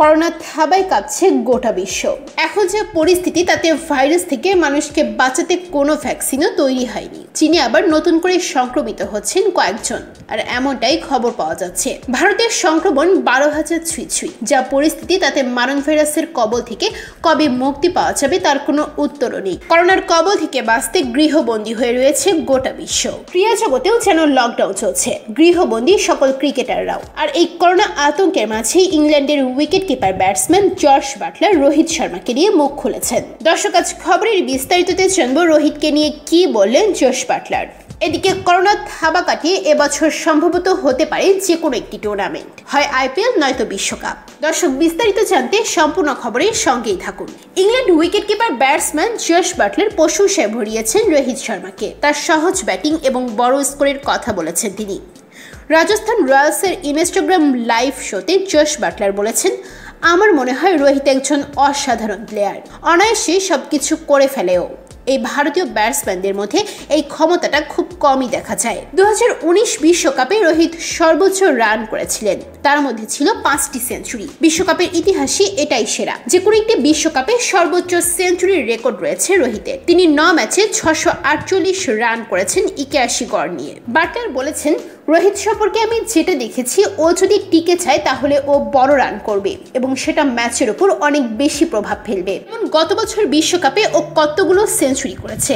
corona থাবায় কাঁপছে গোটা বিশ্ব এখন যে পরিস্থিতি তাতে ভাইরাস থেকে মানুষকে বাঁচাতে কোনো ভ্যাকসিনও তৈরি হয়নি চীনে আবার নতুন করে সংক্রমিত হচ্ছেন কয়েকজন আর এমনটাই খবর পাওয়া যাচ্ছে ভারতের সংক্রমণ বারো হাজার ছুঁই ছুঁই যা পরিস্থিতি তাতে মারণ ভাইরাসের কবল থেকে কবে মুক্তি পাওয়া যাবে তার কোনো উত্তরও নেই করোনার কবল থেকে বাঁচতে গৃহবন্দী হয়ে রয়েছে গোটা বিশ্ব ক্রিয়া জগতেও যেন লকডাউন চলছে গৃহবন্দী সকল ক্রিকেটাররাও আর এই করোনা আতঙ্কের মাঝেই ইংল্যান্ডের wicket wicketkeeper batsman George Buttler Rohit শর্মাকে নিয়ে মুখ খুলেছেন দর্শক আজ খবরের বিস্তারিততে জানবো রোহিতকে নিয়ে কি বললেন জর্জ বাটলার এদিকে করোনা থাবা কাটিয়ে এবছর সম্ভবত হতে পারে যে কোনো একটি টুর্নামেন্ট হয় আইপিএল নয়তো বিশ্বকাপ দর্শক বিস্তারিত জানতে সম্পূর্ণ খবরের সঙ্গেই থাকুন England wicket keeper batsman Jos Buttler প্রশংসায় ভরিয়েছেন রোহিত শর্মাকে তার সহজ ব্যাটিং এবং বড় স্কোরের কথা বলেছেন তিনি রাজস্থান রয়্যালসের ইনস্টাগ্রাম লাইভ শোতে জশ বাটলার বলেছেন আমার মনে হয় রোহিত একজন অসাধারণ প্লেয়ার অনায়াসে সব কিছু করে ফেলেও এই ভারতীয় ব্যাটসম্যানদের মধ্যে এই ক্ষমতাটা খুব কমই দেখা যায় দু হাজার উনিশ বিশ্বকাপে রোহিত সর্বোচ্চ রান করেছিলেন তার মধ্যে ছিল পাঁচটি সেঞ্চুরি বিশ্বকাপের ইতিহাসে এটাই সেরা যে কোনো একটি বিশ্বকাপে সর্বোচ্চ সেঞ্চুরির রেকর্ড রয়েছে রোহিতের তিনি ন ম্যাচে ছশো আটচল্লিশ রান করেছেন ইকেয়াশি গড় নিয়ে বার্টার বলেছেন রোহিত সম্পর্কে আমি যেটা দেখেছি ও যদি টিকে চায় তাহলে ও বড় রান করবে এবং সেটা ম্যাচের ওপর অনেক বেশি প্রভাব ফেলবে গত বছর বিশ্বকাপে ও কতগুলো সেঞ্চুরি করেছে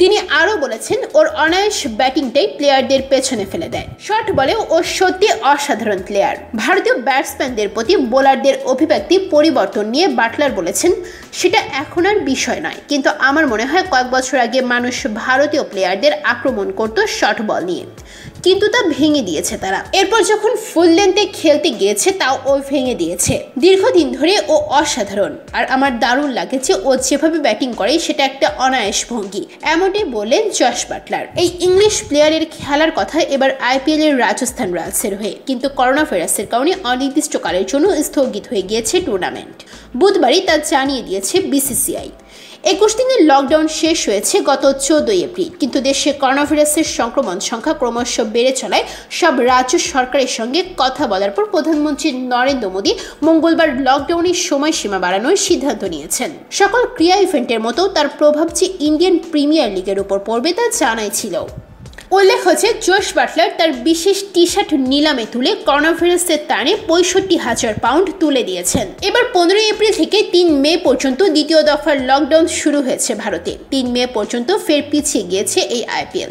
তিনি আরও বলেছেন ওর অনায়াস ব্যাটিংটাই প্লেয়ারদের পেছনে ফেলে দেয় শর্ট বলে ও সত্যি অসাধারণ প্লেয়ার ভারতীয় ব্যাটসম্যানদের প্রতি বোলারদের অভিব্যক্তি পরিবর্তন নিয়ে বাটলার বলেছেন সেটা এখন আর বিষয় নয় কিন্তু আমার মনে হয় কয়েক বছর আগে মানুষ ভারতীয় প্লেয়ারদের আক্রমণ করত শর্ট বল নিয়ে কিন্তু তা ভেঙে দিয়েছে তারা এরপর যখন ফুল লেন্থে খেলতে গিয়েছে তাও ও ভেঙে দিয়েছে দীর্ঘদিন ধরে ও অসাধারণ আর আমার দারুণ লাগে যে ও যেভাবে ব্যাটিং করে সেটা একটা অনায়াস ভঙ্গি এমনটি বললেন জশ বাটলার এই ইংলিশ প্লেয়ারের খেলার কথা এবার আইপিএল এর রাজস্থান রয়্যালসের হয়ে কিন্তু করোনা ভাইরাসের কারণে অনির্দিষ্টকালের জন্য স্থগিত হয়ে গিয়েছে টুর্নামেন্ট বুধবারই তা জানিয়ে দিয়েছে বিসিসিআই একুশ দিনের লকডাউন শেষ হয়েছে গত চোদ্দই এপ্রিল কিন্তু দেশে করোনাভাইরাসের সংক্রমণ সংখ্যা ক্রমশ বেড়ে চলায় সব রাজ্য সরকারের সঙ্গে কথা বলার পর প্রধানমন্ত্রী নরেন্দ্র মোদী মঙ্গলবার লকডাউনের সময়সীমা বাড়ানোর সিদ্ধান্ত নিয়েছেন সকল ক্রিয়া ইভেন্টের মতো তার প্রভাব যে ইন্ডিয়ান প্রিমিয়ার লিগের উপর পড়বে তা জানাই ছিল উল্লেখ হচ্ছে জোশ বাটলার তার বিশেষ টি শার্ট নিলামে তুলে করোনাভাইরাসের তারে পঁয়ষট্টি হাজার পাউন্ড তুলে দিয়েছেন এবার পনেরোই এপ্রিল থেকে তিন মে পর্যন্ত দ্বিতীয় দফার লকডাউন শুরু হয়েছে ভারতে তিন মে পর্যন্ত ফের পিছিয়ে গিয়েছে এই আইপিএল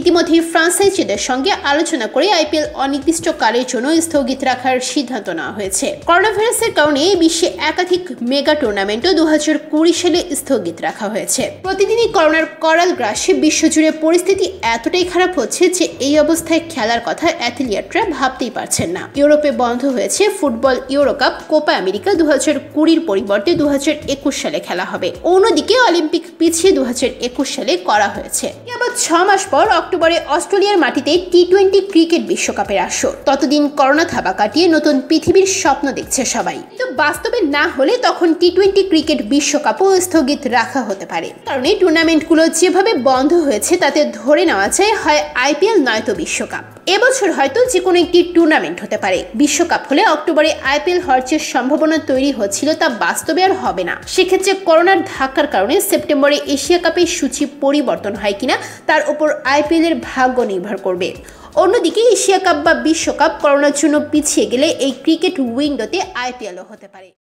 ইতিমধ্যেই ফ্রান্সাইজিদের সঙ্গে আলোচনা করে আইপিএল অনির্দিষ্টকালের জন্য স্থগিত রাখার সিদ্ধান্ত নেওয়া হয়েছে করোনা ভাইরাসের কারণে বিশ্বে একাধিক মেগা টুর্নামেন্টও দু সালে স্থগিত রাখা হয়েছে প্রতিদিনই করোনার করাল গ্রাসে বিশ্বজুড়ে পরিস্থিতি এতটাই খারাপ হচ্ছে যে এই অবস্থায় খেলার কথা অ্যাথলিয়াটরা ভাবতেই পারছেন না ইউরোপে বন্ধ হয়েছে ফুটবল ইউরোকাপ কোপা আমেরিকা দু হাজার কুড়ির পরিবর্তে দু সালে খেলা হবে অন্যদিকে অলিম্পিক পিছিয়ে দু সালে করা হয়েছে আবার ছ মাস পর অক্টোবরে অস্ট্রেলিয়ার মাটিতে টি টোয়েন্টি ক্রিকেট বিশ্বকাপের আসর ততদিন করোনা থাবা কাটিয়ে নতুন পৃথিবীর স্বপ্ন দেখছে সবাই তো বাস্তবে না হলে তখন টি টোয়েন্টি ক্রিকেট বিশ্বকাপও স্থগিত রাখা হতে পারে কারণ এই টুর্নামেন্টগুলো যেভাবে বন্ধ হয়েছে তাতে ধরে নেওয়া যায় হয় আইপিএল নয়তো বিশ্বকাপ এবছর হয়তো যে কোনো একটি টুর্নামেন্ট হতে পারে বিশ্বকাপ হলে অক্টোবরে আইপিএল হরচের সম্ভাবনা তৈরি হচ্ছিল তা বাস্তবে আর হবে না সেক্ষেত্রে করোনার ধাক্কার কারণে সেপ্টেম্বরে এশিয়া কাপের সূচি পরিবর্তন হয় কিনা তার উপর আই আইপিএলের ভাগ্য নির্ভর করবে অন্যদিকে এশিয়া কাপ বা বিশ্বকাপ করোনার জন্য পিছিয়ে গেলে এই ক্রিকেট উইন্ডোতে আইপিএলও হতে পারে